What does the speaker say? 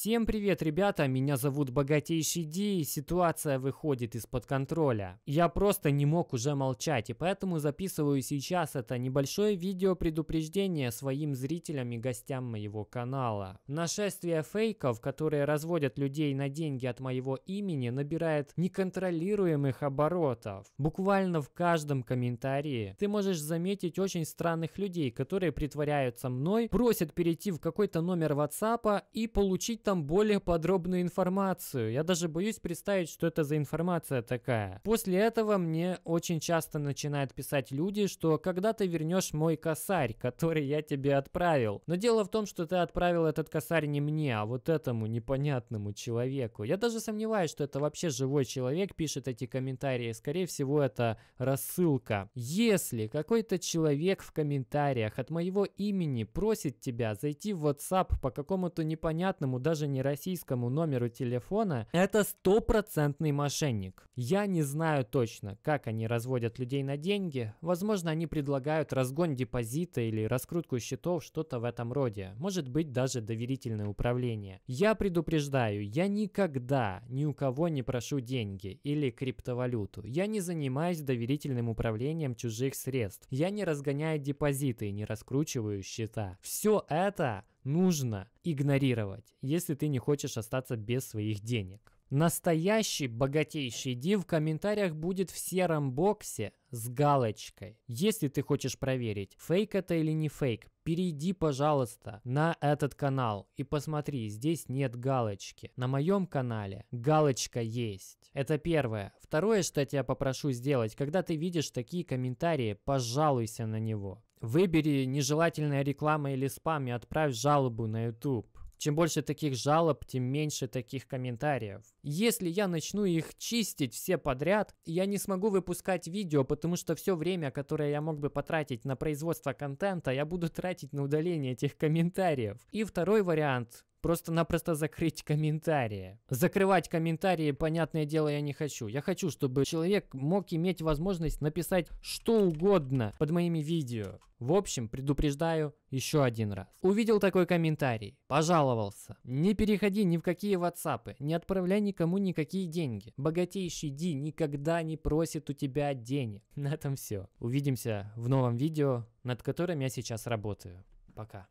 Всем привет, ребята, меня зовут Богатейший Ди, и ситуация выходит из-под контроля. Я просто не мог уже молчать, и поэтому записываю сейчас это небольшое видео предупреждение своим зрителям и гостям моего канала. Нашествие фейков, которые разводят людей на деньги от моего имени, набирает неконтролируемых оборотов. Буквально в каждом комментарии ты можешь заметить очень странных людей, которые притворяются мной, просят перейти в какой-то номер WhatsApp а и получить там более подробную информацию. Я даже боюсь представить, что это за информация такая. После этого мне очень часто начинают писать люди, что когда ты вернешь мой косарь, который я тебе отправил. Но дело в том, что ты отправил этот косарь не мне, а вот этому непонятному человеку. Я даже сомневаюсь, что это вообще живой человек пишет эти комментарии. Скорее всего, это рассылка. Если какой-то человек в комментариях от моего имени просит тебя зайти в WhatsApp по какому-то непонятному, даже даже не российскому номеру телефона, это стопроцентный мошенник. Я не знаю точно, как они разводят людей на деньги. Возможно, они предлагают разгон депозита или раскрутку счетов, что-то в этом роде. Может быть, даже доверительное управление. Я предупреждаю, я никогда ни у кого не прошу деньги или криптовалюту. Я не занимаюсь доверительным управлением чужих средств. Я не разгоняю депозиты и не раскручиваю счета. Все это нужно игнорировать, если ты не хочешь остаться без своих денег. Настоящий богатейший Ди в комментариях будет в сером боксе с галочкой. Если ты хочешь проверить, фейк это или не фейк, перейди, пожалуйста, на этот канал и посмотри, здесь нет галочки. На моем канале галочка есть. Это первое. Второе, что я тебя попрошу сделать, когда ты видишь такие комментарии, пожалуйся на него. Выбери нежелательная реклама или спам и отправь жалобу на YouTube. Чем больше таких жалоб, тем меньше таких комментариев. Если я начну их чистить все подряд, я не смогу выпускать видео, потому что все время, которое я мог бы потратить на производство контента, я буду тратить на удаление этих комментариев. И второй вариант просто-напросто закрыть комментарии. Закрывать комментарии, понятное дело, я не хочу. Я хочу, чтобы человек мог иметь возможность написать что угодно под моими видео. В общем, предупреждаю еще один раз. Увидел такой комментарий, пожаловался. Не переходи ни в какие ватсапы, не отправляй никому никакие деньги. Богатейший Ди никогда не просит у тебя денег. На этом все. Увидимся в новом видео, над которым я сейчас работаю. Пока.